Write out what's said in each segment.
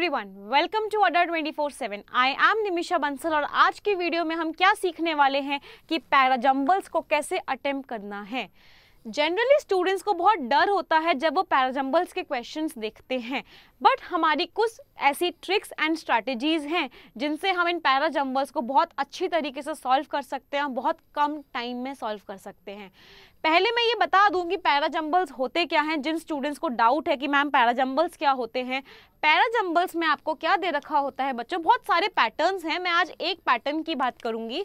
Everyone welcome to Adda 24/7 I am Nimisha Bansal और आज की वीडियो में हम क्या सीखने वाले हैं कि जंबल्स को कैसे अटेम्प्ट करना है जनरली स्टूडेंट्स को बहुत डर होता है जब वो पैराजंबल्स के क्वेश्चंस देखते हैं बट हमारी कुछ ऐसी ट्रिक्स एंड स्ट्रैटेजीज़ हैं जिनसे हम इन पैरा जम्बर्स को बहुत अच्छी तरीके से सॉल्व कर सकते हैं और बहुत कम टाइम में सॉल्व कर सकते हैं पहले मैं ये बता दूं कि जम्बल्स होते क्या हैं जिन स्टूडेंट्स को डाउट है कि मैम पैराजम्बल्स क्या होते हैं जम्बल्स में आपको क्या दे रखा होता है बच्चों बहुत सारे पैटर्न्स हैं मैं आज एक पैटर्न की बात करूंगी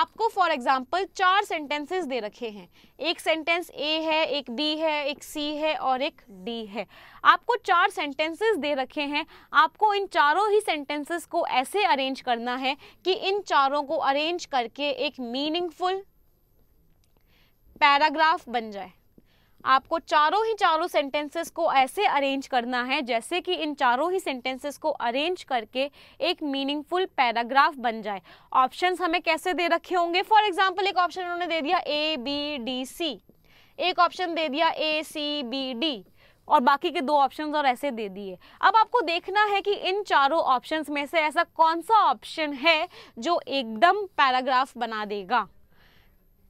आपको फॉर एग्जांपल चार सेंटेंसेस दे रखे हैं एक सेंटेंस ए है एक बी है एक सी है और एक डी है आपको चार सेंटेंसेस सेंटेंसेस दे रखे हैं आपको इन चारों ही सेंटेंसेस को ऐसे अरेंज करना है कि इन चारों को अरेंज करके एक मीनिंगफुल पैराग्राफ बन जाए आपको चारों ही चारों सेंटेंसेस को ऐसे अरेंज करना है जैसे कि इन चारों ही सेंटेंसेस को अरेंज करके एक मीनिंगफुल पैराग्राफ बन जाए ऑप्शंस हमें कैसे दे रखे होंगे फॉर एग्जांपल एक ऑप्शन उन्होंने दे दिया ए बी डी सी एक ऑप्शन दे दिया ए सी बी डी और बाकी के दो ऑप्शंस और ऐसे दे दिए अब आपको देखना है कि इन चारों ऑप्शंस में से ऐसा कौन सा ऑप्शन है जो एकदम पैराग्राफ बना देगा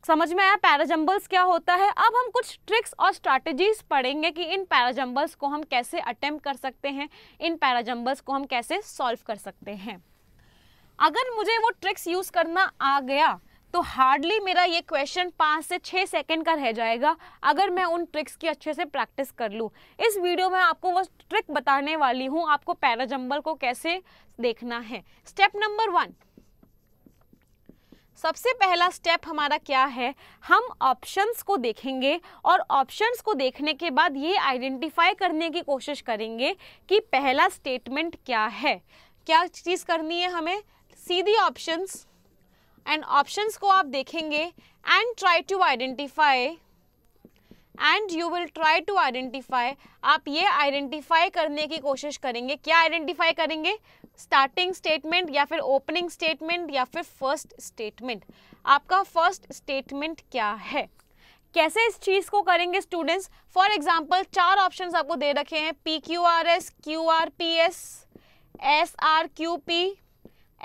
समझ में आया पैराजम्बल्स क्या होता है अब हम कुछ ट्रिक्स और स्ट्रैटेजीज पढ़ेंगे कि इन पैराजम्बल्स को हम कैसे अटेम्प्ट कर सकते हैं इन पैराजम्बल्स को हम कैसे सॉल्व कर सकते हैं अगर मुझे वो ट्रिक्स यूज़ करना आ गया तो हार्डली मेरा ये क्वेश्चन पाँच से छः सेकेंड का रह जाएगा अगर मैं उन ट्रिक्स की अच्छे से प्रैक्टिस कर लूँ इस वीडियो में आपको वो ट्रिक बताने वाली हूँ आपको पैराजम्बल को कैसे देखना है स्टेप नंबर वन सबसे पहला स्टेप हमारा क्या है हम ऑप्शंस को देखेंगे और ऑप्शंस को देखने के बाद ये आइडेंटिफाई करने की कोशिश करेंगे कि पहला स्टेटमेंट क्या है क्या चीज़ करनी है हमें सीधी ऑप्शंस एंड ऑप्शंस को आप देखेंगे and try to identify and you will try to identify आप ये आइडेंटिफाई करने की कोशिश करेंगे क्या आइडेंटिफाई करेंगे स्टार्टिंग स्टेटमेंट या फिर ओपनिंग स्टेटमेंट या फिर फर्स्ट स्टेटमेंट आपका फर्स्ट स्टेटमेंट क्या है कैसे इस चीज़ को करेंगे स्टूडेंट्स फॉर एग्जाम्पल चार ऑप्शन आपको दे रखे हैं P Q R S Q R P S S R Q P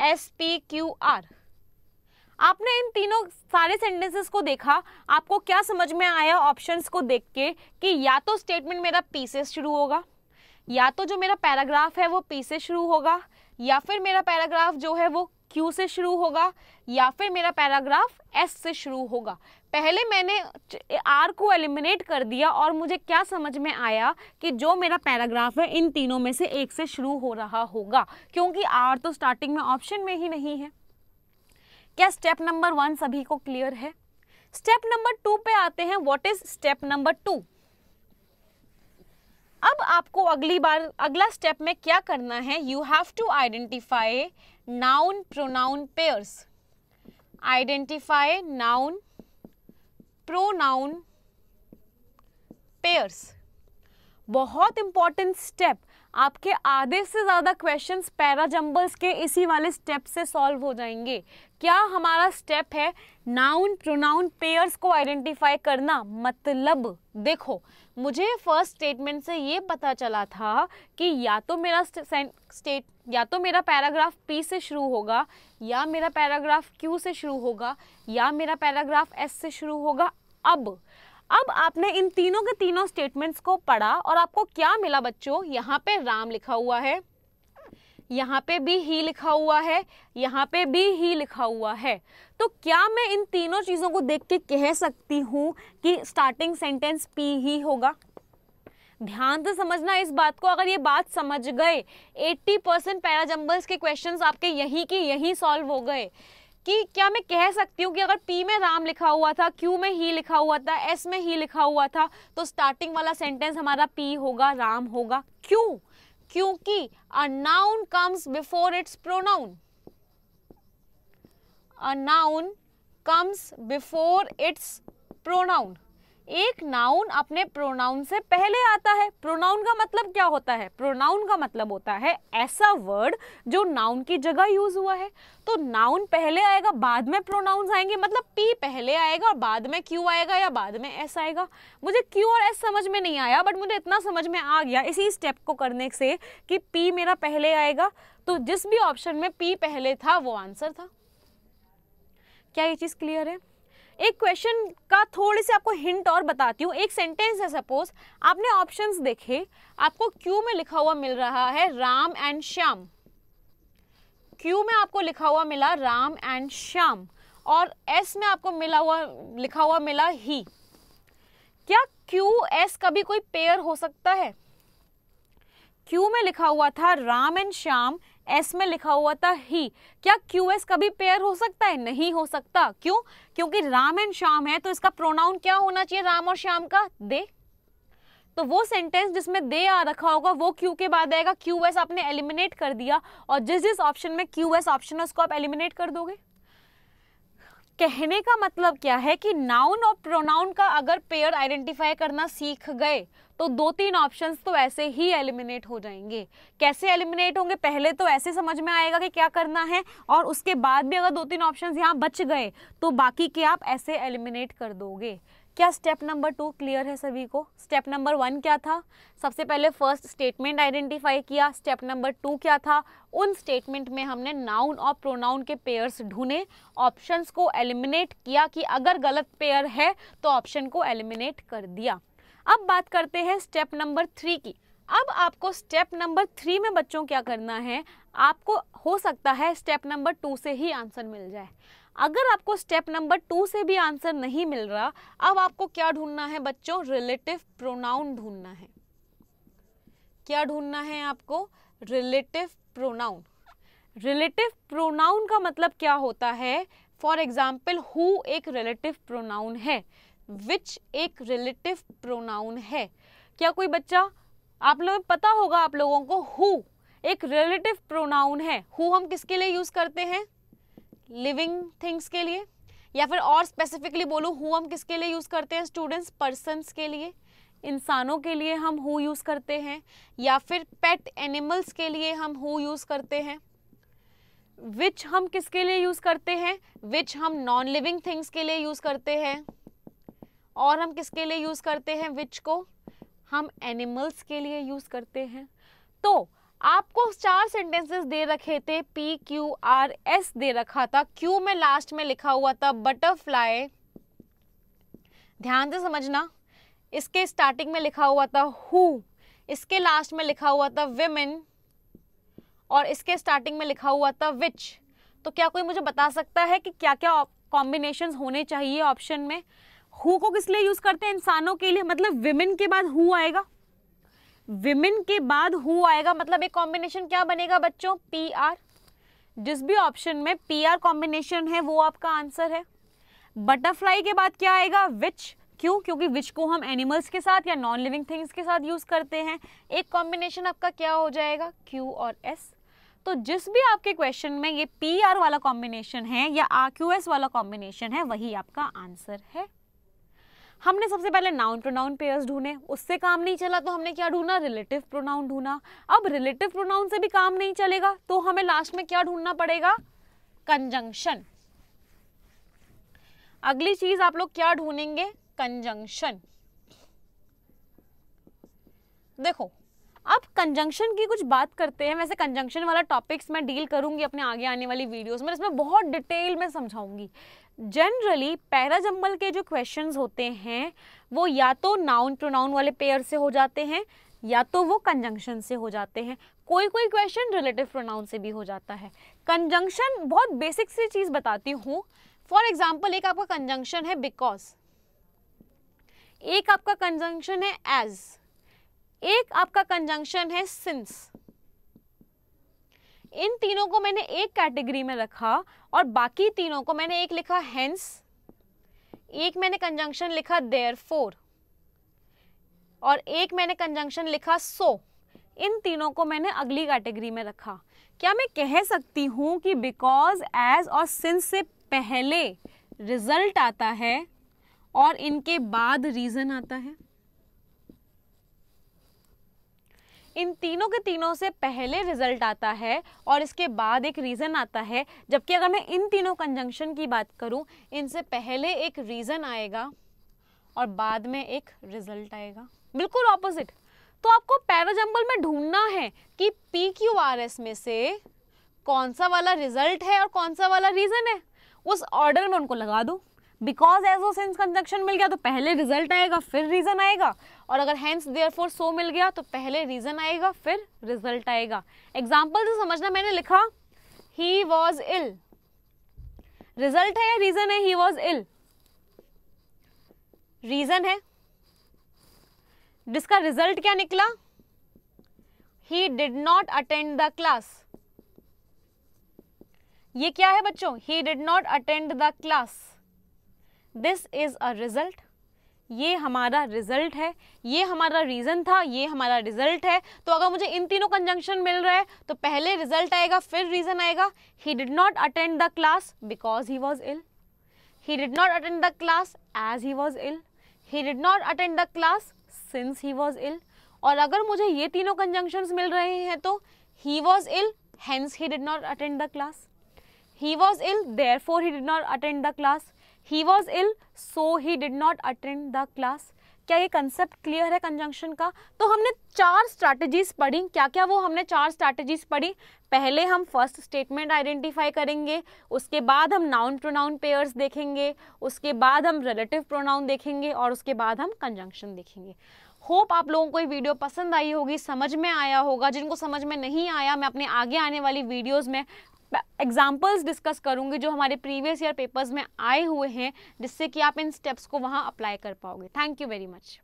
S P Q R आपने इन तीनों सारे सेंटेंसेस को देखा आपको क्या समझ में आया ऑप्शंस को देख के कि या तो स्टेटमेंट मेरा पी से शुरू होगा या तो जो मेरा पैराग्राफ है वो पी से शुरू होगा या फिर मेरा पैराग्राफ जो है वो क्यू से शुरू होगा या फिर मेरा पैराग्राफ एस से शुरू होगा पहले मैंने आर को एलिमिनेट कर दिया और मुझे क्या समझ में आया कि जो मेरा पैराग्राफ है इन तीनों में से एक से शुरू हो रहा होगा क्योंकि आर तो स्टार्टिंग में ऑप्शन में ही नहीं है क्या स्टेप नंबर वन सभी को क्लियर है स्टेप नंबर टू पे आते हैं what is step number two अब आपको अगली बार अगला स्टेप में क्या करना है you have to identify noun pronoun pairs identify noun pronoun pairs बहुत इंपॉर्टेंट स्टेप आपके आधे से ज़्यादा क्वेश्चंस पैरा जंबल्स के इसी वाले स्टेप से सॉल्व हो जाएंगे क्या हमारा स्टेप है नाउन प्रोनाउन पेयर्स को आइडेंटिफाई करना मतलब देखो मुझे फर्स्ट स्टेटमेंट से ये पता चला था कि या तो मेरा स्टेट या तो मेरा पैराग्राफ पी से शुरू होगा या मेरा पैराग्राफ क्यू से शुरू होगा या मेरा पैराग्राफ एस से शुरू होगा अब अब आपने इन तीनों के तीनों स्टेटमेंट्स को पढ़ा और आपको क्या मिला बच्चों यहाँ पे राम लिखा हुआ है यहाँ पे भी ही लिखा हुआ है यहाँ पे भी ही लिखा हुआ है तो क्या मैं इन तीनों चीज़ों को देख के कह सकती हूँ कि स्टार्टिंग सेंटेंस पी ही होगा ध्यान से समझना इस बात को अगर ये बात समझ गए 80 परसेंट पैराजम्बल्स के क्वेश्चंस आपके यहीं के यहीं सॉल्व हो गए कि क्या मैं कह सकती हूँ कि अगर पी में राम लिखा हुआ था क्यू में ही लिखा हुआ था एस में ही लिखा हुआ था तो स्टार्टिंग वाला सेंटेंस हमारा पी होगा राम होगा क्यों क्योंकि a noun comes before its pronoun. A noun comes before its pronoun. एक नाउन अपने प्रोनाउन से पहले आता है प्रोनाउन का मतलब क्या होता है प्रोनाउन का मतलब होता है ऐसा वर्ड जो नाउन की जगह यूज हुआ है तो नाउन पहले आएगा बाद में प्रोनाउन आएंगे मतलब पी पहले आएगा और बाद में क्यू आएगा या बाद में एस आएगा मुझे क्यू और एस समझ में नहीं आया बट मुझे इतना समझ में आ गया इसी स्टेप को करने से कि पी मेरा पहले आएगा तो जिस भी ऑप्शन में पी पहले था वो आंसर था क्या ये चीज़ क्लियर है एक क्वेश्चन का थोड़े से आपको हिंट और बताती हूँ एक सेंटेंस है सपोज आपने ऑप्शंस देखे आपको क्यू में लिखा हुआ मिल रहा है राम एंड श्याम क्यू में आपको लिखा हुआ मिला राम एंड श्याम और एस में आपको मिला हुआ लिखा हुआ मिला ही क्या क्यू एस का भी कोई पेयर हो सकता है क्यू में लिखा हुआ था राम एंड श्याम एस में लिखा हुआ था ही क्या क्यू एस कभी पेयर हो सकता है नहीं हो सकता क्यों क्योंकि राम एंड श्याम है तो इसका प्रोनाउन क्या होना चाहिए राम और श्याम का दे तो वो सेंटेंस जिसमें दे आ रखा होगा वो क्यू के बाद आएगा क्यू एस आपने एलिमिनेट कर दिया और जिस जिस ऑप्शन में क्यू एस ऑप्शन है उसको आप एलिमिनेट कर दोगे कहने का मतलब क्या है कि नाउन और प्रोनाउन का अगर पेयर आइडेंटिफाई करना सीख गए तो दो तीन ऑप्शंस तो ऐसे ही एलिमिनेट हो जाएंगे कैसे एलिमिनेट होंगे पहले तो ऐसे समझ में आएगा कि क्या करना है और उसके बाद भी अगर दो तीन ऑप्शंस यहाँ बच गए तो बाकी के आप ऐसे एलिमिनेट कर दोगे क्या स्टेप नंबर टू क्लियर है सभी को स्टेप नंबर वन क्या था सबसे पहले फर्स्ट स्टेटमेंट आइडेंटिफाई किया स्टेप नंबर टू क्या था उन स्टेटमेंट में हमने नाउन और प्रोनाउन के पेयर्स ढूंढे ऑप्शंस को एलिमिनेट किया कि अगर गलत पेयर है तो ऑप्शन को एलिमिनेट कर दिया अब बात करते हैं स्टेप नंबर थ्री की अब आपको स्टेप नंबर थ्री में बच्चों क्या करना है आपको हो सकता है स्टेप नंबर टू से ही आंसर मिल जाए अगर आपको स्टेप नंबर टू से भी आंसर नहीं मिल रहा अब आपको क्या ढूंढना है बच्चों रिलेटिव प्रोनाउन ढूंढना है क्या ढूंढना है आपको रिलेटिव प्रोनाउन रिलेटिव प्रोनाउन का मतलब क्या होता है फॉर एग्जाम्पल हु एक रिलेटिव प्रोनाउन है विच एक रिलेटिव प्रोनाउन है क्या कोई बच्चा आप लोग पता होगा आप लोगों को हु एक रिलेटिव प्रोनाउन है हु हम किसके लिए यूज करते हैं लिविंग थिंग्स के लिए या फिर और स्पेसिफिकली बोलूँ हु हम किसके लिए यूज़ करते हैं स्टूडेंट्स पर्सनस के लिए इंसानों के लिए हम हु यूज़ करते हैं या फिर पेट एनिमल्स के लिए हम हु यूज़ करते हैं विच हम किसके लिए यूज़ करते हैं विच हम नॉन लिविंग थिंग्स के लिए यूज़ करते हैं और हम किसके लिए यूज़ करते हैं विच को हम एनिमल्स के लिए यूज़ करते हैं तो आपको चार सेंटेंसेस दे रखे थे पी क्यू आर एस दे रखा था क्यू में लास्ट में लिखा हुआ था बटरफ्लाई ध्यान से समझना इसके स्टार्टिंग में लिखा हुआ था हु इसके लास्ट में लिखा हुआ था विमेन और इसके स्टार्टिंग में लिखा हुआ था विच तो क्या कोई मुझे बता सकता है कि क्या क्या कॉम्बिनेशन होने चाहिए ऑप्शन में हु को किस लिए यूज़ करते हैं इंसानों के लिए मतलब विमेन के बाद हु आएगा विमेन के बाद हु आएगा मतलब एक कॉम्बिनेशन क्या बनेगा बच्चों पी आर जिस भी ऑप्शन में पी आर कॉम्बिनेशन है वो आपका आंसर है बटरफ्लाई के बाद क्या आएगा विच क्यों क्योंकि विच को हम एनिमल्स के साथ या नॉन लिविंग थिंग्स के साथ यूज़ करते हैं एक कॉम्बिनेशन आपका क्या हो जाएगा क्यू और एस तो जिस भी आपके क्वेश्चन में ये पी आर वाला कॉम्बिनेशन है या आर क्यू एस वाला कॉम्बिनेशन है वही आपका आंसर है हमने सबसे पहले नाउन प्रोनाउन पेयर्स ढूंढे उससे काम नहीं चला तो हमने क्या ढूंढा रिलेटिव प्रोनाउन ढूंढा अब रिलेटिव प्रोनाउन से भी काम नहीं चलेगा तो हमें लास्ट में क्या ढूंढना पड़ेगा कंजंक्शन अगली चीज आप लोग क्या ढूंढेंगे कंजंक्शन देखो कंजंक्शन की कुछ बात करते हैं वैसे कंजंक्शन वाला टॉपिक्स मैं डील करूंगी अपने आगे आने वाली वीडियोस में इसमें बहुत डिटेल में समझाऊंगी जनरली पैराजम्बल के जो क्वेश्चन होते हैं वो या तो नाउन प्रोनाउन वाले पेयर से हो जाते हैं या तो वो कंजंक्शन से हो जाते हैं कोई कोई क्वेश्चन रिलेटिव प्रोनाउन से भी हो जाता है कंजंक्शन बहुत बेसिक सी चीज़ बताती हूँ फॉर एग्जाम्पल एक आपका कंजंक्शन है बिकॉज एक आपका कंजंक्शन है एज़ एक आपका कंजंक्शन है सिंस इन तीनों को मैंने एक कैटेगरी में रखा और बाकी तीनों को मैंने एक लिखा हेंस एक मैंने कंजंक्शन लिखा देयर फोर और एक मैंने कंजंक्शन लिखा सो इन तीनों को मैंने अगली कैटेगरी में रखा क्या मैं कह सकती हूँ कि बिकॉज एज और सिंस से पहले रिजल्ट आता है और इनके बाद रीज़न आता है इन तीनों के तीनों से पहले रिजल्ट आता है और इसके बाद एक रीज़न आता है जबकि अगर मैं इन तीनों कंजंक्शन की बात करूँ इनसे पहले एक रीज़न आएगा और बाद में एक रिजल्ट आएगा बिल्कुल ऑपोजिट तो आपको पैराजम्बल में ढूंढना है कि पी क्यू आर एस में से कौन सा वाला रिजल्ट है और कौन सा वाला रीज़न है उस ऑर्डर में उनको लगा दूँ बिकॉज एज वो सेंस कंजक्शन मिल गया तो पहले रिजल्ट आएगा फिर रीजन आएगा और अगर हैंस देयर फोर सो मिल गया तो पहले रीजन आएगा फिर रिजल्ट आएगा एग्जाम्पल से तो समझना मैंने लिखा ही वॉज इल रिजल्ट है या रीजन है ही वॉज इल रीजन है जिसका रिजल्ट क्या निकला he did not attend the class ये क्या है बच्चों he did not attend the class this is a result ये हमारा रिजल्ट है ये हमारा रीज़न था ये हमारा रिजल्ट है तो अगर मुझे इन तीनों कंजंक्शन मिल रहा है तो पहले रिजल्ट आएगा फिर रीज़न आएगा he did not attend the class because he was ill he did not attend the class as he was ill he did not attend the class since he was ill और अगर मुझे ये तीनों conjunction मिल रहे हैं तो he was ill hence he did not attend the class he was ill therefore he did not attend the class he was ill so he did not attend the class क्या ये concept clear है conjunction का तो हमने चार strategies पढ़ी क्या क्या वो हमने चार स्ट्रैटेजीज पढ़ी पहले हम फर्स्ट स्टेटमेंट आइडेंटिफाई करेंगे उसके बाद हम नाउन प्रोनाउन पेयर्स देखेंगे उसके बाद हम रिलेटिव प्रोनाउन देखेंगे और उसके बाद हम कंजंक्शन देखेंगे होप आप लोगों को ये वीडियो पसंद आई होगी समझ में आया होगा जिनको समझ में नहीं आया मैं अपने आगे आने वाली वीडियोज़ में एग्जाम्पल्स डिस्कस करूंगी जो हमारे प्रीवियस ईयर पेपर्स में आए हुए हैं जिससे कि आप इन स्टेप्स को वहाँ अप्लाई कर पाओगे थैंक यू वेरी मच